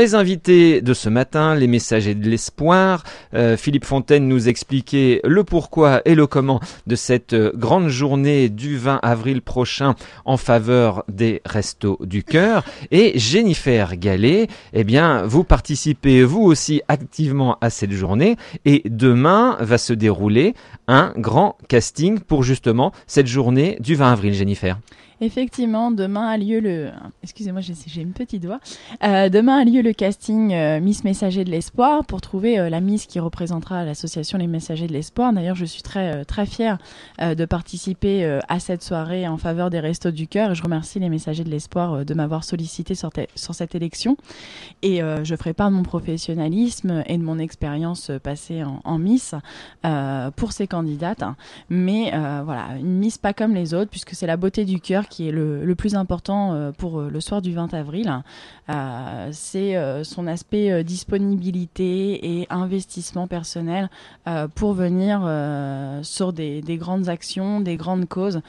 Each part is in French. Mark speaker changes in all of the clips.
Speaker 1: Mes invités de ce matin, les messagers de l'espoir, euh, Philippe Fontaine nous expliquait le pourquoi et le comment de cette euh, grande journée du 20 avril prochain en faveur des restos du cœur. Et Jennifer Gallet, eh bien, vous participez vous aussi activement à cette journée et demain va se dérouler un grand casting pour justement cette journée du 20 avril, Jennifer.
Speaker 2: Effectivement, demain a lieu le. Excusez-moi, j'ai une petite voix. Euh, demain a lieu le casting euh, Miss Messager de l'Espoir pour trouver euh, la Miss qui représentera l'association Les Messagers de l'Espoir. D'ailleurs, je suis très, très fière de participer à cette soirée en faveur des Restos du Cœur je remercie les Messagers de l'Espoir de m'avoir sollicité sur, cette élection. Et je ferai part de mon professionnalisme et de mon expérience passée en, en Miss pour ces candidates. Mais voilà, une Miss pas comme les autres puisque c'est la beauté du cœur qui est le, plus important euh, pour euh, le soir du 20 avril, hein, euh, c'est son aspect disponibilité et investissement personnel pour venir sur des, grandes actions, des grandes causes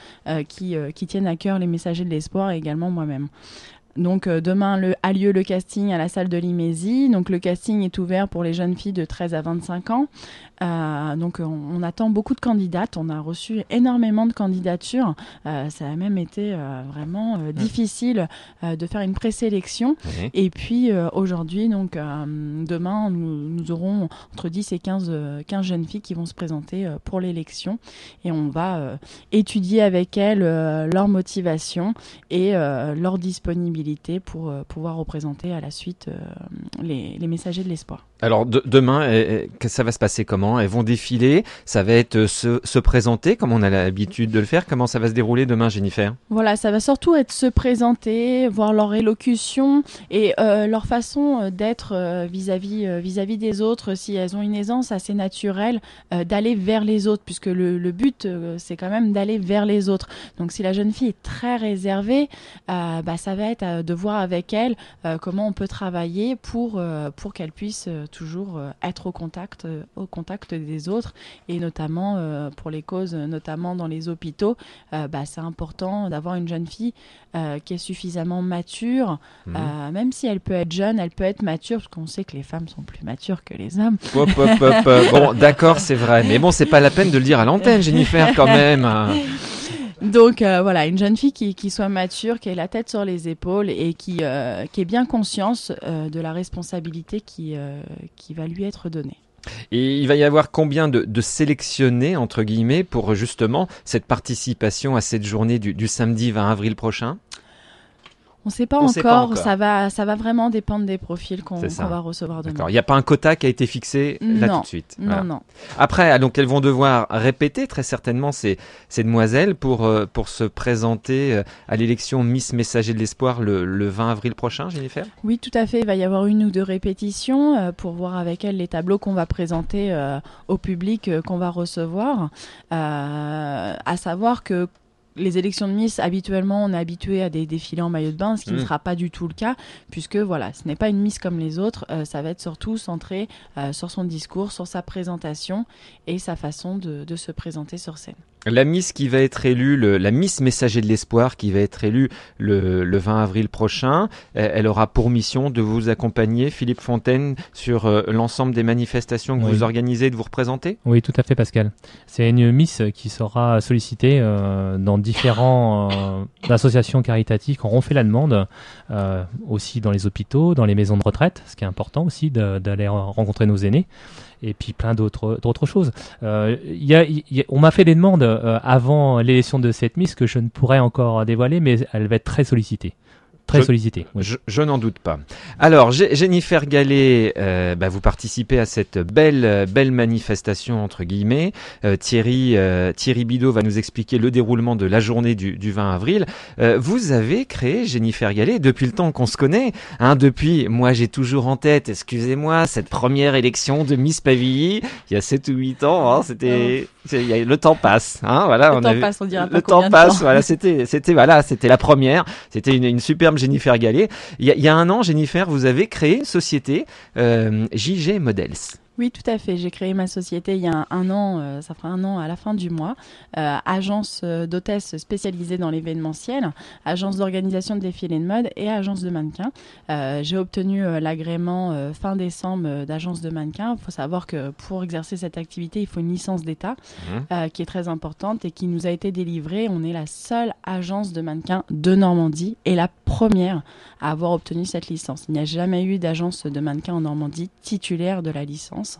Speaker 2: qui, qui tiennent à cœur les messagers de l'espoir et également moi-même. Donc euh, demain le, a lieu le casting à la salle de l'Imésie. Donc le casting est ouvert pour les jeunes filles de 13 à 25 ans. Euh, donc on, attend beaucoup de candidates. On a reçu énormément de candidatures. Euh, ça a même été vraiment difficile de faire une présélection. Mhm. Et puis aujourd'hui, donc demain, nous, aurons entre 10 et 15, 15 jeunes filles qui vont se présenter pour l'élection. Et on va étudier avec elles leur motivation et leur disponibilité pour euh, pouvoir représenter à la suite euh, les, messagers de l'espoir.
Speaker 1: Alors demain, ça va se passer comment Elles vont défiler, ça va être euh, se, présenter comme on a l'habitude de le faire. Comment ça va se dérouler demain, Jennifer
Speaker 2: Voilà, ça va surtout être se présenter, voir leur élocution et leur façon d'être vis-à-vis vis-à-vis des autres, si elles ont une aisance assez naturelle d'aller vers les autres, puisque le, but c'est quand même d'aller vers les autres. Donc si la jeune fille est très réservée, bah, ça va être à euh, de voir avec elle euh, comment on peut travailler pour, euh, pour qu'elle puisse toujours être au contact, au contact des autres et notamment pour les causes, notamment dans les hôpitaux, bah, c'est important d'avoir une jeune fille qui est suffisamment mature, mhm. même si elle peut être jeune, elle peut être mature parce qu'on sait que les femmes sont plus
Speaker 1: matures que les hommes. bon, d'accord, c'est vrai, mais bon, c'est pas la peine de le dire à l'antenne, Jennifer, quand même.
Speaker 2: Donc euh, voilà, une jeune fille qui, soit mature, qui ait la tête sur les épaules et qui, euh, ait bien conscience euh, de la responsabilité qui, va lui être donnée.
Speaker 1: Et il va y avoir combien de, sélectionnés, entre guillemets, pour justement cette participation à cette journée du samedi 20 avril prochain
Speaker 2: on ne sait pas, encore, Ça, va, vraiment dépendre des profils qu'on va recevoir demain. Il
Speaker 1: n'y a pas un quota qui a été fixé là tout de suite. Non, non. Après, ah, donc elles vont devoir répéter très certainement ces, ces demoiselles pour, euh, se présenter euh, à l'élection Miss Messager de l'Espoir le, 20 avril prochain, Jennifer
Speaker 2: Oui, tout à fait. Il va y avoir une ou deux répétitions euh, pour voir avec elles les tableaux qu'on va présenter au public qu'on va recevoir. à savoir que les élections de Miss, habituellement, on est habitué à des défilés en maillot de bain, ce qui ne mm. sera pas du tout le cas, puisque voilà, ce n'est pas une Miss comme les autres. Euh, ça va être surtout centré euh, sur son discours, sur sa présentation et sa façon de se présenter sur scène.
Speaker 1: La Miss qui va être élue, la Miss Messager de l'Espoir qui va être élue le, 20 avril prochain, elle aura pour mission de vous accompagner, Philippe Fontaine, sur euh, l'ensemble des manifestations que vous organisez et de vous représenter Oui, tout à fait, Pascal. C'est une Miss qui sera sollicitée euh, dans différents euh, associations caritatives qui auront fait la demande, aussi dans les hôpitaux, dans les maisons de retraite, ce qui est important aussi d'aller rencontrer nos aînés et puis plein d'autres d'autres choses. Euh, on m'a fait des demandes euh, avant l'élection de cette Miss que je ne pourrais encore dévoiler, mais elle va être très sollicitée très je, sollicité. Je, n'en doute pas. Alors, Jennifer Gallet, euh, bah, vous participez à cette belle, belle manifestation, entre guillemets. Euh, Thierry, euh, Thierry va nous expliquer le déroulement de la journée du, 20 avril. Euh, vous avez créé Jennifer Gallet depuis le temps qu'on se connaît. Hein, depuis, moi, j'ai toujours en tête, excusez-moi, cette première élection de Miss Pavilly, il y a 7 ou 8 ans. Hein, c'était, ah. le temps passe. Hein, voilà, le temps passe, on dirait pas Le temps passe, voilà, c'était, c'était, voilà, c'était la première. C'était une, une superbe Jennifer Gallet. Il y, a, un an, Jennifer, vous avez créé une société, euh, JG Models.
Speaker 2: Oui, tout à fait. J'ai créé ma société il y a un an, euh, ça fera un an à la fin du mois, euh, agence euh, d'hôtesse spécialisée dans l'événementiel, agence d'organisation de défilés de mode et agence de mannequins. j'ai obtenu l'agrément fin décembre d'agence de mannequins. Il faut savoir que pour exercer cette activité, il faut une licence d'État mhm. qui est très importante et qui nous a été délivrée. On est la seule agence de mannequins de Normandie et la première à avoir obtenu cette licence. Il n'y a jamais eu d'agence de mannequins en Normandie titulaire de la licence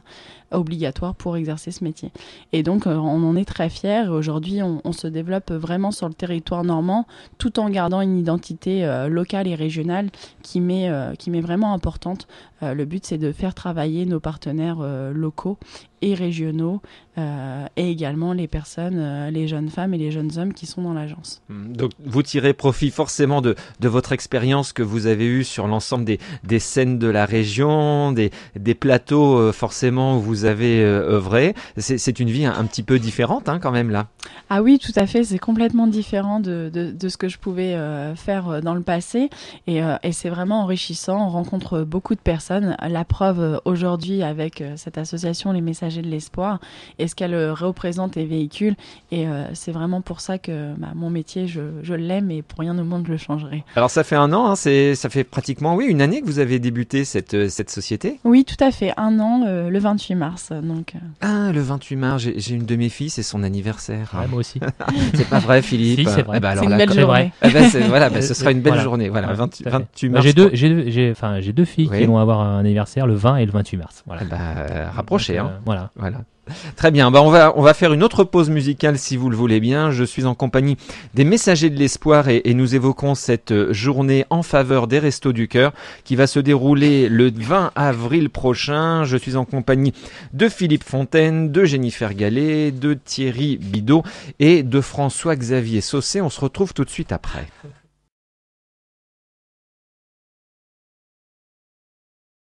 Speaker 2: obligatoire pour exercer ce métier. Et donc, euh, on en est très fiers. Aujourd'hui, on, se développe vraiment sur le territoire normand, tout en gardant une identité euh, locale et régionale qui euh, qui m'est vraiment importante. le but, c'est de faire travailler nos partenaires locaux et régionaux euh, et également les personnes, euh, les jeunes femmes et les jeunes hommes qui sont dans l'agence.
Speaker 1: Hum, donc vous tirez profit forcément de, de votre expérience que vous avez eue sur l'ensemble des, des, scènes de la région, des, des plateaux euh, forcément où vous avez œuvré. C'est une vie un, petit peu différente hein, quand même là.
Speaker 2: Ah oui, tout à fait, c'est complètement différent de, de, de, ce que je pouvais faire dans le passé et, et c'est vraiment enrichissant. On rencontre beaucoup de personnes. La preuve aujourd'hui avec cette association Les Messages de l'espoir et ce qu'elle euh, représente et véhicule. Euh, et c'est vraiment pour ça que bah, mon métier, je, je l'aime et pour rien au monde, je le changerai.
Speaker 1: Alors ça fait un an, hein, c'est, ça fait pratiquement oui, une année que vous avez débuté cette, euh, cette société
Speaker 2: Oui, tout à fait, un an, le 28 mars. Donc.
Speaker 1: Ah, le 28 mars, j'ai, une de mes filles, c'est son anniversaire. moi aussi. c'est pas vrai, Philippe si, c'est vrai. Eh ben, une belle journée. Eh ben, voilà, ben, ce sera une belle journée. Voilà, 28 bah, mars. J'ai deux, enfin, j'ai deux filles qui vont avoir un anniversaire le 20 et le 28 mars. Voilà. Eh ben, hein. voilà. Voilà, Très bien, bah on, va, on va faire une autre pause musicale si vous le voulez bien. Je suis en compagnie des Messagers de l'Espoir et, nous évoquons cette euh, journée en faveur des Restos du Cœur qui va se dérouler le 20 avril prochain. Je suis en compagnie de Philippe Fontaine, de Jennifer Gallet, de Thierry Bidot et de François-Xavier Saucé. On se retrouve tout de suite après.